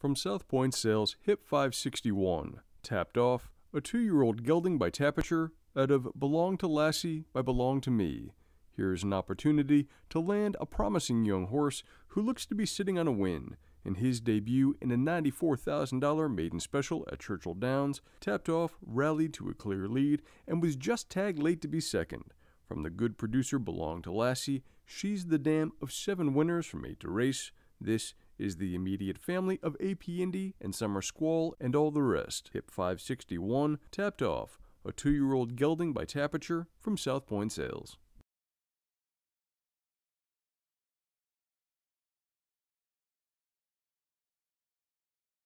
From South Point Sales HIP 561, Tapped Off, a two year old gelding by Tapiture, out of Belong to Lassie by Belong to Me. Here is an opportunity to land a promising young horse who looks to be sitting on a win. In his debut in a $94,000 maiden special at Churchill Downs, tapped off, rallied to a clear lead, and was just tagged late to be second. From the good producer Belong to Lassie, she's the dam of seven winners from eight to race. This is the immediate family of AP Indy and Summer Squall and all the rest. Hip 561, Tapped Off, a two year old gelding by Tapiture from South Point Sales.